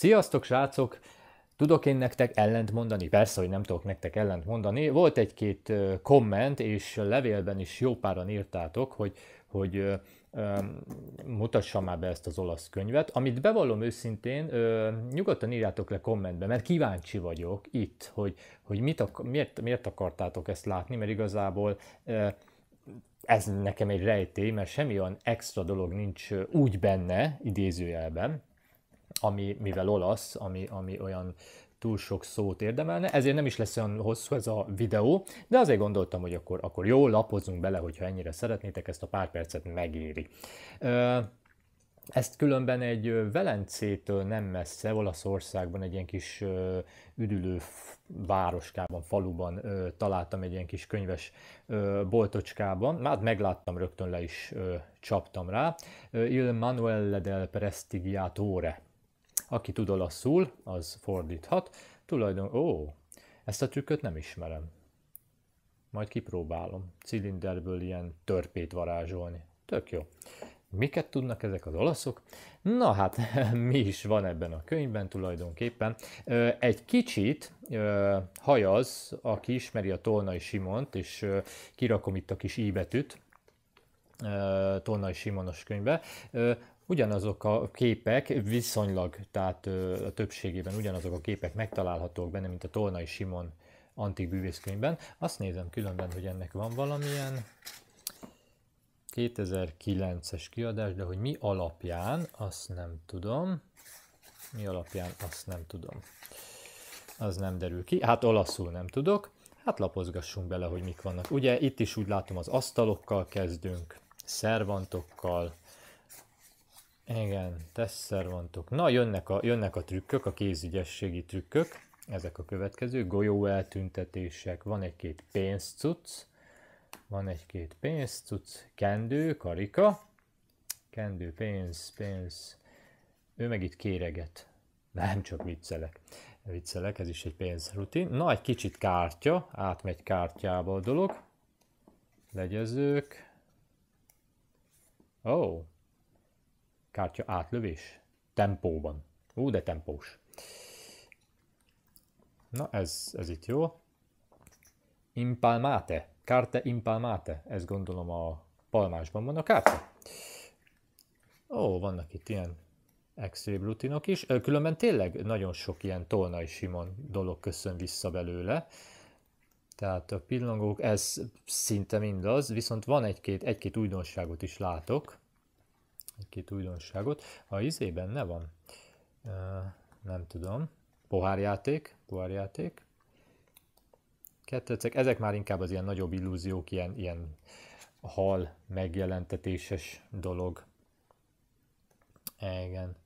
Sziasztok srácok! Tudok én nektek ellent mondani? Persze, hogy nem tudok nektek ellent mondani. Volt egy-két komment, és levélben is jó páran írtátok, hogy, hogy mutassam már be ezt az olasz könyvet, amit bevallom őszintén, ö, nyugodtan írjátok le kommentbe, mert kíváncsi vagyok itt, hogy, hogy mit ak- miért, miért akartátok ezt látni, mert igazából ö, ez nekem egy rejtély, mert semmi olyan extra dolog nincs úgy benne, idézőjelben, ami, mivel olasz, ami, ami olyan túl sok szót érdemelne, ezért nem is lesz olyan hosszú ez a videó, de azért gondoltam, hogy akkor, akkor jó, lapozunk bele, hogyha ennyire szeretnétek, ezt a pár percet megéri. Ezt különben egy Velencétől nem messze, Olaszországban egy ilyen kis üdülő városkában, faluban találtam egy ilyen kis könyves boltocskában. Már megláttam, rögtön le is csaptam rá. Il Manuel del Prestigiatore aki tud olaszul, az fordíthat. Tulajdon... Ó, ezt a trükköt nem ismerem. Majd kipróbálom. Cilinderből ilyen törpét varázsolni. Tök jó. Miket tudnak ezek az olaszok? Na hát, mi is van ebben a könyvben tulajdonképpen. Egy kicsit hajaz, aki ismeri a Tolnai Simont, és kirakom itt a kis íbetűt, Tolnai Simonos könyve, ugyanazok a képek viszonylag, tehát a többségében ugyanazok a képek megtalálhatók benne, mint a Tolnai Simon antik bűvészkönyvben. Azt nézem különben, hogy ennek van valamilyen 2009-es kiadás, de hogy mi alapján, azt nem tudom. Mi alapján, azt nem tudom. Az nem derül ki. Hát olaszul nem tudok. Hát lapozgassunk bele, hogy mik vannak. Ugye itt is úgy látom az asztalokkal kezdünk, szervantokkal, igen, tesszer vontuk. Na, jönnek a, jönnek a trükkök, a kézügyességi trükkök. Ezek a következő. Golyó eltüntetések, van egy-két pénzcuc. van egy-két pénzcuc. kendő, karika, kendő, pénz, pénz. Ő meg itt kéreget. Nem csak viccelek. Viccelek, ez is egy pénzrutin. Na, egy kicsit kártya, átmegy kártyába a dolog. Legyezők. Ó, oh, Kártya átlövés. Tempóban. Ú, de tempós. Na, ez, ez itt jó. Impalmate. Kárte impalmate. Ez gondolom a palmásban van a kártya. Ó, vannak itt ilyen extrém rutinok is. Különben tényleg nagyon sok ilyen tolnai simon dolog köszön vissza belőle. Tehát a pillangók, ez szinte mindaz, viszont van egy-két egy, -két, egy -két újdonságot is látok egy-két újdonságot. A izé benne van? nem tudom. Pohárjáték, pohárjáték. Kettőcek, ezek már inkább az ilyen nagyobb illúziók, ilyen, ilyen hal megjelentetéses dolog. E, igen.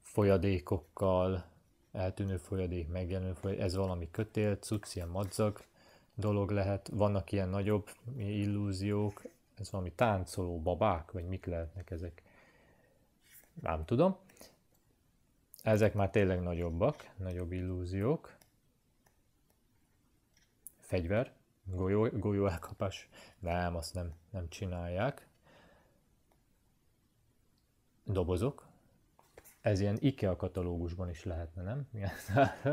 Folyadékokkal, eltűnő folyadék, megjelenő folyadék, ez valami kötél, cucc, ilyen madzag dolog lehet. Vannak ilyen nagyobb illúziók, ez valami táncoló babák, vagy mik lehetnek ezek? Nem tudom. Ezek már tényleg nagyobbak, nagyobb illúziók. Fegyver, golyó, golyó elkapás. Nem, azt nem, nem csinálják. Dobozok. Ez ilyen IKEA katalógusban is lehetne, nem?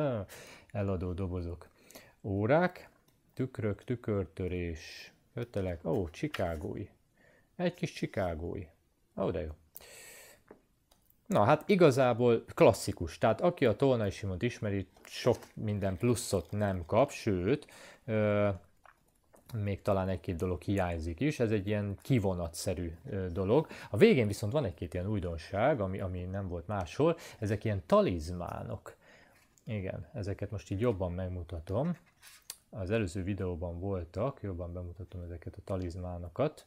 Eladó dobozok. Órák, tükrök, tükörtörés, Kötelek. Ó, csikágói. Egy kis csikágói. Ó, de jó. Na, hát igazából klasszikus. Tehát aki a Tolnai Simont ismeri, sok minden pluszot nem kap, sőt, ö, még talán egy-két dolog hiányzik is, ez egy ilyen kivonatszerű dolog. A végén viszont van egy-két ilyen újdonság, ami, ami nem volt máshol, ezek ilyen talizmánok. Igen, ezeket most így jobban megmutatom. Az előző videóban voltak, jobban bemutatom ezeket a talizmánokat,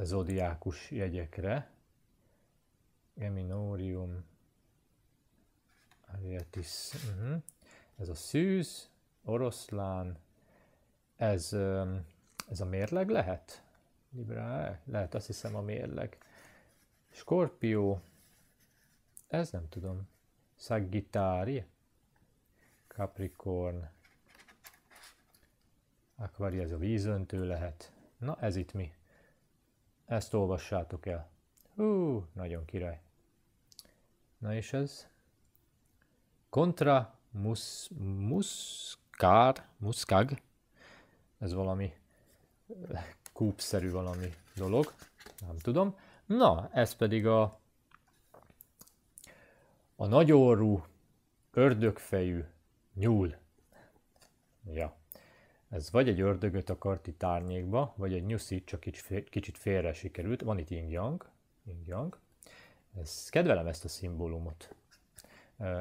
zodiákus jegyekre. Geminorium Arietis. Uh mhm. -huh. Ez a szűz, oroszlán, ez, ez a mérleg lehet? Libra. Lehet, azt hiszem a mérleg. Skorpió, ez nem tudom. Sagittari, Capricorn, Aquari ez a vízöntő lehet. Na ez itt mi? Ezt olvassátok el. Hú, nagyon király. Na és ez? Contra mus, muskár, muskag. Ez valami eh, kúpszerű valami dolog. Nem tudom. Na, ez pedig a a nagyorú, ördögfejű Nyúl. Ja. Ez vagy egy ördögöt akart itt árnyékba, vagy egy nyuszi, csak kicsit félre sikerült. Van itt ingyang. Ingyang. Ez, kedvelem ezt a szimbólumot.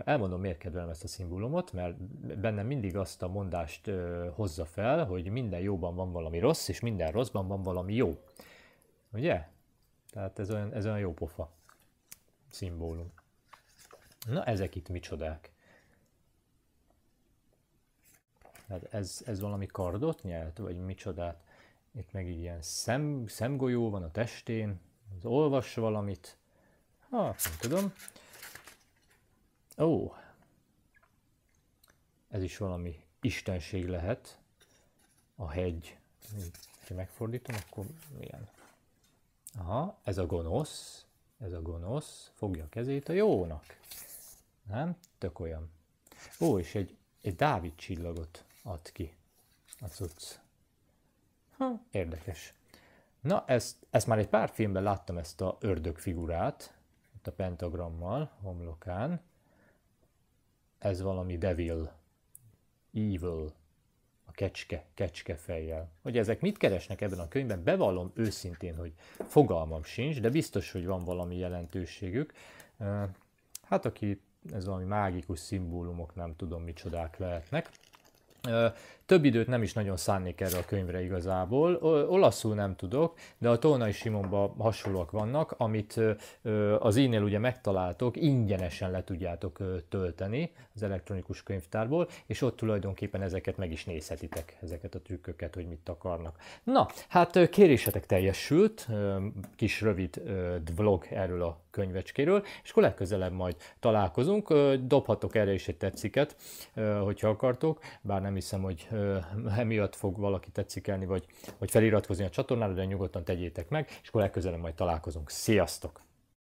Elmondom, miért kedvelem ezt a szimbólumot, mert bennem mindig azt a mondást hozza fel, hogy minden jóban van valami rossz, és minden rosszban van valami jó. Ugye? Tehát ez olyan, ez olyan jó pofa szimbólum. Na, ezek itt micsodák. Tehát ez, ez valami kardot nyelt, vagy micsodát? Itt meg így ilyen szem, szemgolyó van a testén, az olvas valamit. Ha, nem tudom. Ó, ez is valami istenség lehet. A hegy. Ha megfordítom, akkor milyen? Aha, ez a gonosz. Ez a gonosz. Fogja a kezét a jónak. Nem? Tök olyan. Ó, és egy, egy Dávid csillagot ad ki a cucc. Hm, érdekes. Na, ezt, ezt már egy pár filmben láttam ezt a ördög figurát, itt a pentagrammal, homlokán. Ez valami devil, evil, a kecske, kecske fejjel. Hogy ezek mit keresnek ebben a könyvben, bevallom őszintén, hogy fogalmam sincs, de biztos, hogy van valami jelentőségük. Hát aki ez valami mágikus szimbólumok, nem tudom micsodák lehetnek. Uh, Több időt nem is nagyon szánnék erre a könyvre igazából. Olaszul nem tudok, de a Tónai Simonban hasonlóak vannak, amit az e-nél ugye megtaláltok, ingyenesen le tudjátok tölteni az elektronikus könyvtárból, és ott tulajdonképpen ezeket meg is nézhetitek, ezeket a trükköket, hogy mit akarnak. Na, hát kérésetek teljesült, kis rövid vlog erről a könyvecskéről, és akkor legközelebb majd találkozunk. Dobhatok erre is egy tetsziket, hogyha akartok, bár nem hiszem, hogy emiatt fog valaki tetszikelni, vagy, vagy feliratkozni a csatornára, de nyugodtan tegyétek meg, és akkor legközelebb majd találkozunk. Sziasztok!